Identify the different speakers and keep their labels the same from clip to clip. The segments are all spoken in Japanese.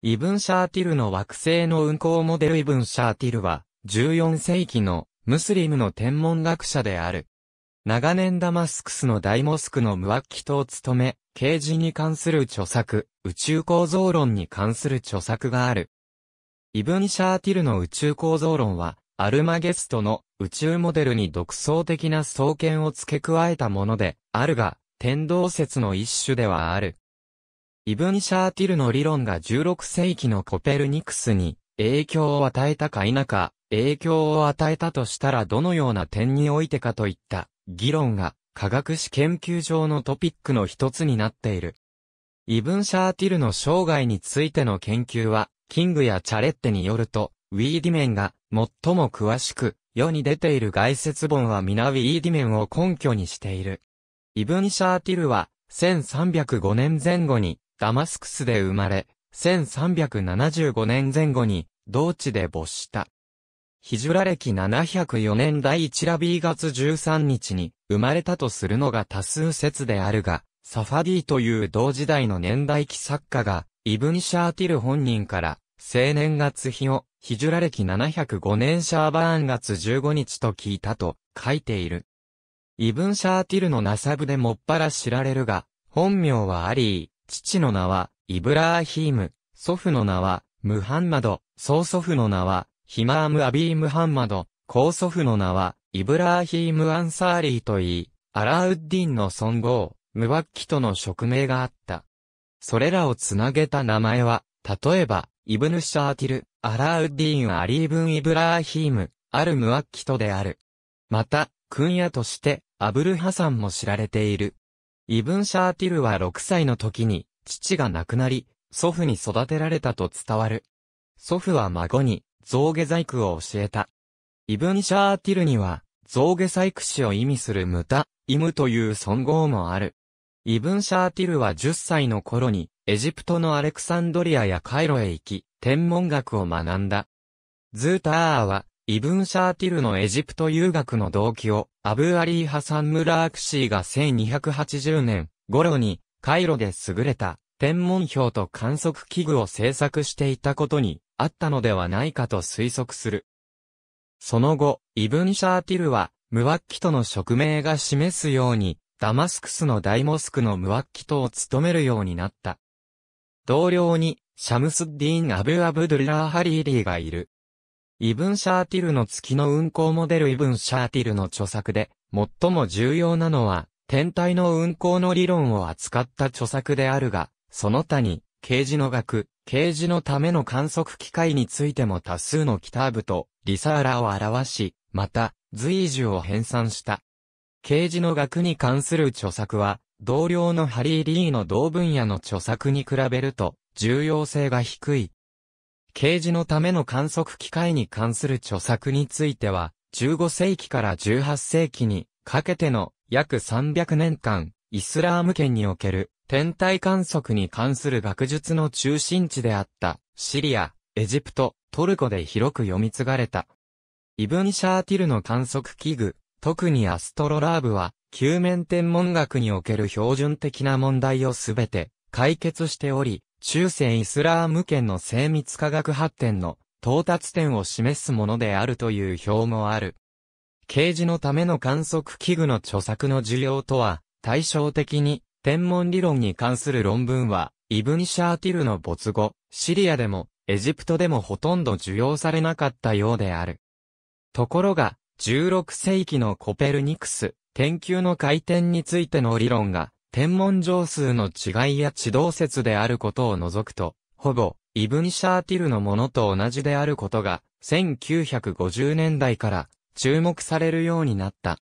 Speaker 1: イブン・シャーティルの惑星の運行モデルイブン・シャーティルは、14世紀のムスリムの天文学者である。長年ダマスクスの大モスクの無惑気とを務め、刑事に関する著作、宇宙構造論に関する著作がある。イブン・シャーティルの宇宙構造論は、アルマゲストの宇宙モデルに独創的な創建を付け加えたもので、あるが、天動説の一種ではある。イブン・シャーティルの理論が16世紀のコペルニクスに影響を与えたか否か、影響を与えたとしたらどのような点においてかといった議論が科学史研究上のトピックの一つになっている。イブン・シャーティルの生涯についての研究は、キングやチャレッテによると、ウィーディメンが最も詳しく、世に出ている外説本は皆ウィーディメンを根拠にしている。イブン・シャーティルは、1305年前後に、ダマスクスで生まれ、1375年前後に、同地で没した。ヒジュラ歴704年第1ラビー月13日に生まれたとするのが多数説であるが、サファディという同時代の年代記作家が、イブン・シャーティル本人から、青年月日を、ヒジュラ歴705年シャーバーン月15日と聞いたと書いている。イブン・シャーティルのナサブでもっぱら知られるが、本名はアリー、父の名は、イブラーヒーム、祖父の名は、ムハンマド、曽祖父の名は、ヒマーム・アビー・ムハンマド、高祖父の名は、イブラーヒーム・アンサーリーといい、アラウッディンの尊号、ムワッキとの職名があった。それらをつなげた名前は、例えば、イブヌ・シャーティル、アラウッディン・アリーブン・イブラーヒーム、アルムワッキトである。また、君野として、アブルハサンも知られている。イブン・シャーティルは6歳の時に、父が亡くなり、祖父に育てられたと伝わる。祖父は孫に、象牙細工を教えた。イブン・シャーティルには、象牙細工師を意味するムタ、イムという尊号もある。イブン・シャーティルは10歳の頃に、エジプトのアレクサンドリアやカイロへ行き、天文学を学んだ。ズーターは、イブン・シャーティルのエジプト遊学の動機を、アブ・アリー・ハサン・ムラークシーが1280年頃に、カイロで優れた天文表と観測器具を制作していたことにあったのではないかと推測する。その後、イブン・シャーティルは、ムワッキトの職名が示すように、ダマスクスの大モスクのムワッキトを務めるようになった。同僚に、シャムスッディーン・アブ・アブドゥラー・ハリーリーがいる。イブン・シャーティルの月の運行モデルイブン・シャーティルの著作で、最も重要なのは、天体の運行の理論を扱った著作であるが、その他に、啓示の学、啓示のための観測機械についても多数のキターブとリサーラを表し、また、随時を編纂した。啓示の学に関する著作は、同僚のハリー・リーの同分野の著作に比べると、重要性が低い。啓示のための観測機械に関する著作については、15世紀から18世紀にかけての約300年間、イスラーム圏における天体観測に関する学術の中心地であったシリア、エジプト、トルコで広く読み継がれた。イブン・シャーティルの観測器具、特にアストロラーブは、球面天文学における標準的な問題をすべて解決しており、中世イスラーム圏の精密科学発展の到達点を示すものであるという表もある。啓示のための観測器具の著作の需要とは、対照的に、天文理論に関する論文は、イブニシャーティルの没後、シリアでも、エジプトでもほとんど受容されなかったようである。ところが、16世紀のコペルニクス、天球の回転についての理論が、天文上数の違いや地動説であることを除くと、ほぼ、イブン・シャーティルのものと同じであることが、1950年代から注目されるようになった。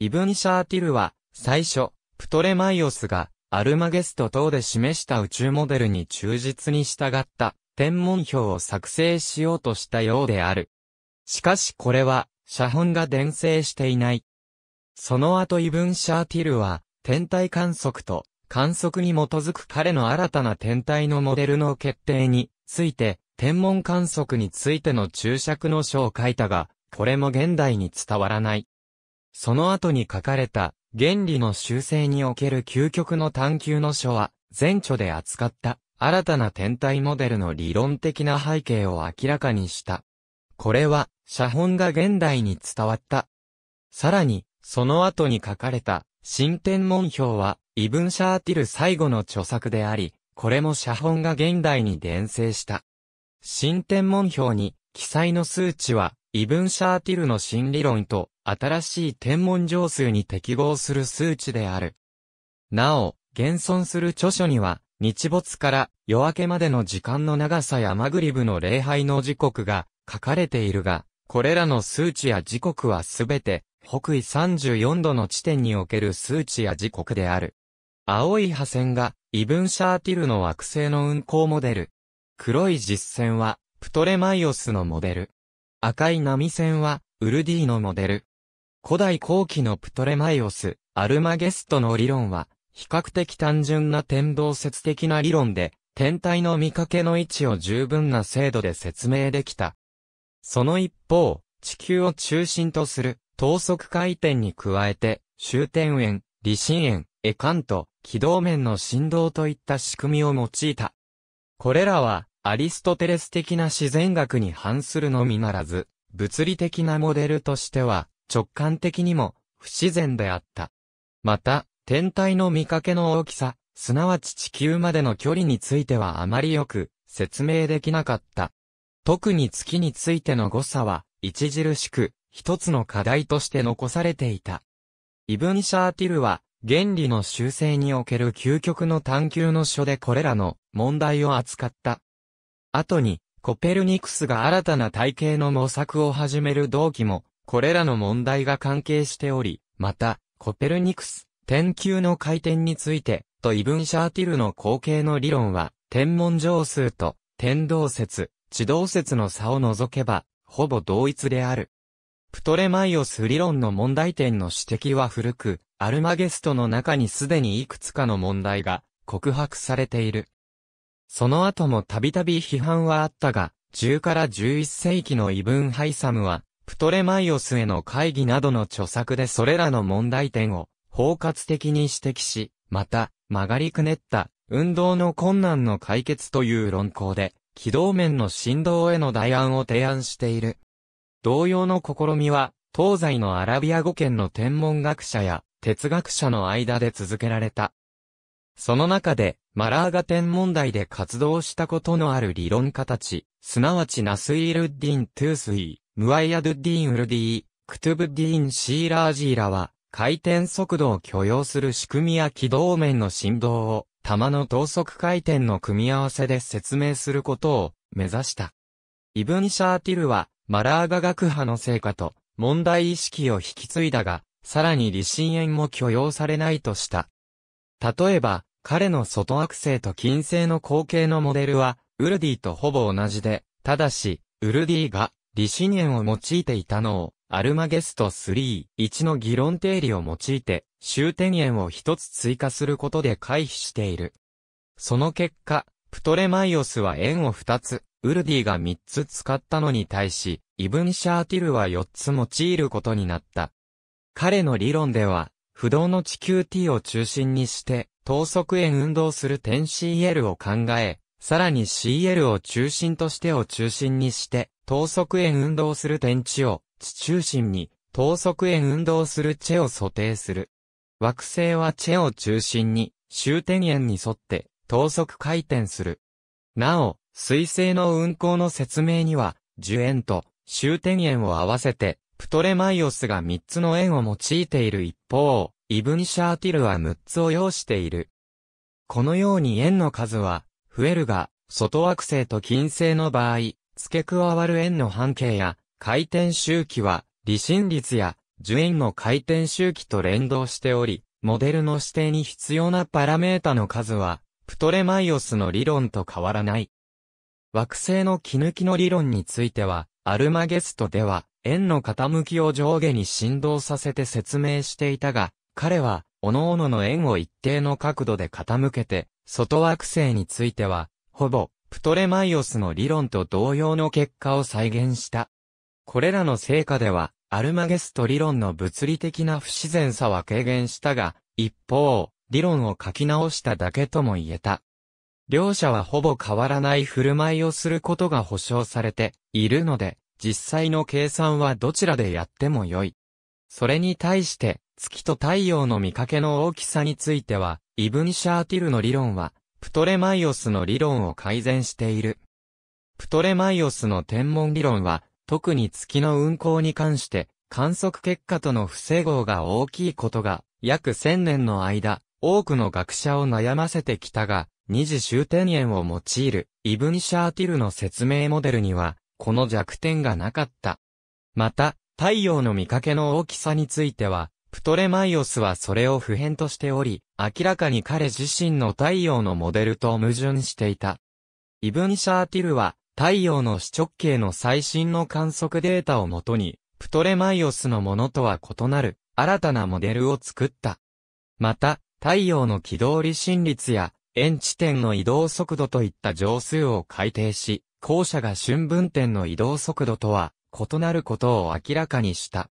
Speaker 1: イブン・シャーティルは、最初、プトレマイオスが、アルマゲスト等で示した宇宙モデルに忠実に従った、天文表を作成しようとしたようである。しかしこれは、写本が伝承していない。その後イブン・シャーティルは、天体観測と観測に基づく彼の新たな天体のモデルの決定について、天文観測についての注釈の書を書いたが、これも現代に伝わらない。その後に書かれた、原理の修正における究極の探求の書は、前著で扱った、新たな天体モデルの理論的な背景を明らかにした。これは、写本が現代に伝わった。さらに、その後に書かれた、新天文表は、イブン・シャーティル最後の著作であり、これも写本が現代に伝生した。新天文表に、記載の数値は、イブン・シャーティルの新理論と、新しい天文上数に適合する数値である。なお、現存する著書には、日没から夜明けまでの時間の長さやマグリブの礼拝の時刻が書かれているが、これらの数値や時刻はすべて北緯34度の地点における数値や時刻である。青い破線が、イブンシャーティルの惑星の運行モデル。黒い実線は、プトレマイオスのモデル。赤い波線は、ウルディのモデル。古代後期のプトレマイオス、アルマゲストの理論は、比較的単純な天動説的な理論で、天体の見かけの位置を十分な精度で説明できた。その一方、地球を中心とする等速回転に加えて、終点円、離心円、エカント、軌道面の振動といった仕組みを用いた。これらは、アリストテレス的な自然学に反するのみならず、物理的なモデルとしては、直感的にも、不自然であった。また、天体の見かけの大きさ、すなわち地球までの距離についてはあまりよく、説明できなかった。特に月についての誤差は、著しく、一つの課題として残されていた。イブン・シャーティルは、原理の修正における究極の探求の書でこれらの問題を扱った。後に、コペルニクスが新たな体系の模索を始める動機も、これらの問題が関係しており、また、コペルニクス、天球の回転について、とイブンシャーティルの後継の理論は、天文上数と、天動説、地動説の差を除けば、ほぼ同一である。プトレマイオス理論の問題点の指摘は古く、アルマゲストの中にすでにいくつかの問題が告白されている。その後もたびたび批判はあったが、10から11世紀のイブン・ハイサムは、プトレマイオスへの会議などの著作でそれらの問題点を包括的に指摘し、また、曲がりくねった運動の困難の解決という論考で、軌道面の振動への代案を提案している。同様の試みは、東西のアラビア語圏の天文学者や哲学者の間で続けられた。その中で、マラーガ天文台で活動したことのある理論家たち、すなわちナスイルッディン・トゥースイ、ムワイアドゥッディン・ウルディー、クトゥブッディン・シーラージーラは、回転速度を許容する仕組みや軌道面の振動を、玉の等速回転の組み合わせで説明することを目指した。イブン・シャーティルは、マラーガ学派の成果と問題意識を引き継いだが、さらに理心縁も許容されないとした。例えば、彼の外惑星と金星の後継のモデルは、ウルディとほぼ同じで、ただし、ウルディが、理心縁を用いていたのを、アルマゲスト3.1の議論定理を用いて、終点円を一つ追加することで回避している。その結果、プトレマイオスは円を二つ、ウルディが3つ使ったのに対し、イブン・シャーティルは4つ用いることになった。彼の理論では、不動の地球 t を中心にして、等速円運動する点 CL を考え、さらに CL を中心としてを中心にして、等速円運動する点地を、地中心に、等速円運動するチェを想定する。惑星はチェを中心に、終点円に沿って、等速回転する。なお、水星の運行の説明には、樹円と終点円を合わせて、プトレマイオスが3つの円を用いている一方、イブニシャーティルは6つを要している。このように円の数は、増えるが、外惑星と金星の場合、付け加わる円の半径や、回転周期は、離心率や、樹円の回転周期と連動しており、モデルの指定に必要なパラメータの数は、プトレマイオスの理論と変わらない。惑星の気抜きの理論については、アルマゲストでは、円の傾きを上下に振動させて説明していたが、彼は、各々の円を一定の角度で傾けて、外惑星については、ほぼ、プトレマイオスの理論と同様の結果を再現した。これらの成果では、アルマゲスト理論の物理的な不自然さは軽減したが、一方、理論を書き直しただけとも言えた。両者はほぼ変わらない振る舞いをすることが保証されているので、実際の計算はどちらでやっても良い。それに対して、月と太陽の見かけの大きさについては、イブニシャーティルの理論は、プトレマイオスの理論を改善している。プトレマイオスの天文理論は、特に月の運行に関して、観測結果との不整合が大きいことが、約1000年の間、多くの学者を悩ませてきたが、二次終点円を用いる、イブニシャーティルの説明モデルには、この弱点がなかった。また、太陽の見かけの大きさについては、プトレマイオスはそれを普遍としており、明らかに彼自身の太陽のモデルと矛盾していた。イブニシャーティルは、太陽の四直径の最新の観測データをもとに、プトレマイオスのものとは異なる、新たなモデルを作った。また、太陽の軌道離心率や円地点の移動速度といった乗数を改定し、後者が春分点の移動速度とは異なることを明らかにした。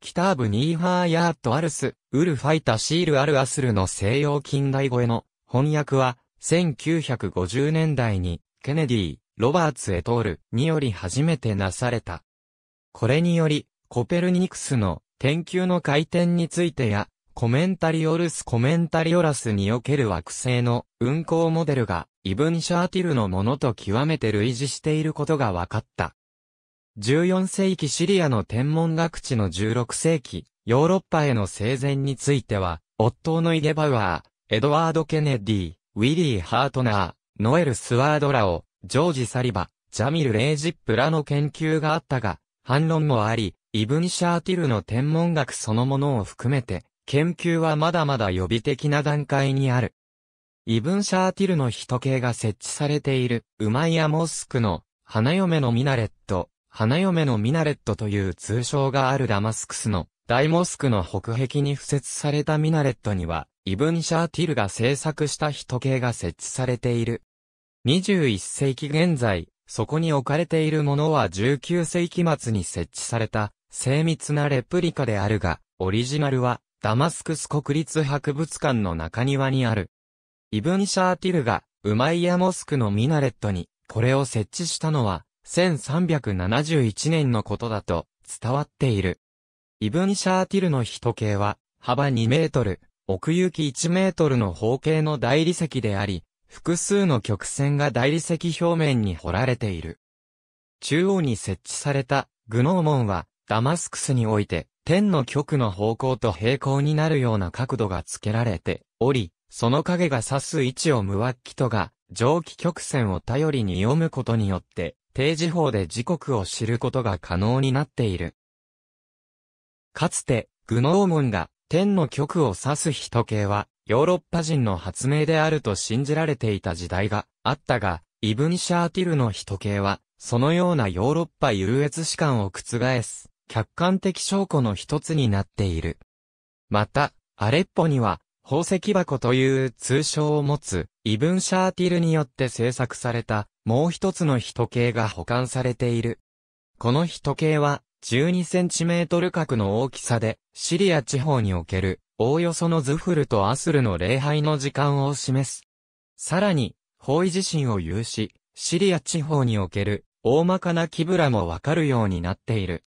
Speaker 1: キターブ・ニーハーヤート・アルス、ウルファイタ・シール・アル・アスルの西洋近代語への翻訳は、1950年代に、ケネディ、ロバーツ・エトールにより初めてなされた。これにより、コペルニクスの天球の回転についてや、コメンタリオルスコメンタリオラスにおける惑星の運行モデルがイブン・シャーティルのものと極めて類似していることが分かった。14世紀シリアの天文学地の16世紀、ヨーロッパへの生前については、夫のイゲバウアー、エドワード・ケネディ、ウィリー・ハートナー、ノエル・スワードラオ、ジョージ・サリバ、ジャミル・レイジップらの研究があったが、反論もあり、イブン・シャーティルの天文学そのものを含めて、研究はまだまだ予備的な段階にある。イブン・シャーティルの人形が設置されている、ウマイヤ・モスクの、花嫁のミナレット、花嫁のミナレットという通称があるダマスクスの、大モスクの北壁に付設されたミナレットには、イブン・シャーティルが制作した人形が設置されている。21世紀現在、そこに置かれているものは19世紀末に設置された、精密なレプリカであるが、オリジナルは、ダマスクス国立博物館の中庭にある。イブン・シャーティルが、ウマイヤモスクのミナレットに、これを設置したのは、1371年のことだと、伝わっている。イブン・シャーティルの人形は、幅2メートル、奥行き1メートルの方形の大理石であり、複数の曲線が大理石表面に彫られている。中央に設置されたグノーモンは、ダマスクスにおいて、天の極の方向と平行になるような角度がつけられており、その影が指す位置を無脇とが、蒸気曲線を頼りに読むことによって、定時法で時刻を知ることが可能になっている。かつて、グノーモンが天の極を指す人系は、ヨーロッパ人の発明であると信じられていた時代があったが、イブニシャーティルの人系は、そのようなヨーロッパ優越史観を覆す、客観的証拠の一つになっている。また、アレッポには、宝石箱という通称を持つ、イブン・シャーティルによって制作された、もう一つの人系が保管されている。この人系は、12センチメートル角の大きさで、シリア地方における、おおよそのズフルとアスルの礼拝の時間を示す。さらに、方位地震を有し、シリア地方における、大まかなキブラもわかるようになっている。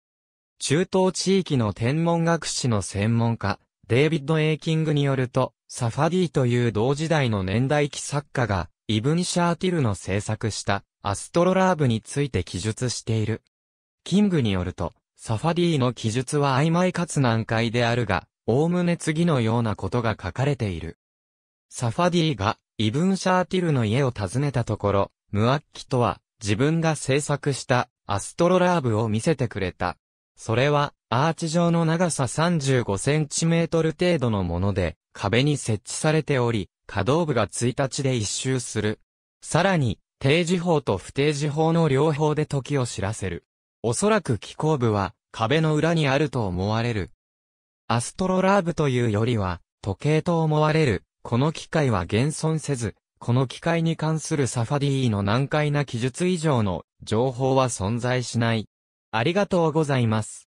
Speaker 1: 中東地域の天文学史の専門家、デイビッド・エイキングによると、サファディという同時代の年代記作家が、イブン・シャーティルの制作したアストロラーブについて記述している。キングによると、サファディの記述は曖昧かつ難解であるが、おおむね次のようなことが書かれている。サファディがイブン・シャーティルの家を訪ねたところ、ムアッキとは自分が制作したアストロラーブを見せてくれた。それは、アーチ状の長さ3 5トル程度のもので、壁に設置されており、可動部が1日で一周する。さらに、定時法と不定時法の両方で時を知らせる。おそらく気候部は、壁の裏にあると思われる。アストロラーブというよりは、時計と思われる、この機械は現存せず、この機械に関するサファディーの難解な記述以上の情報は存在しない。ありがとうございます。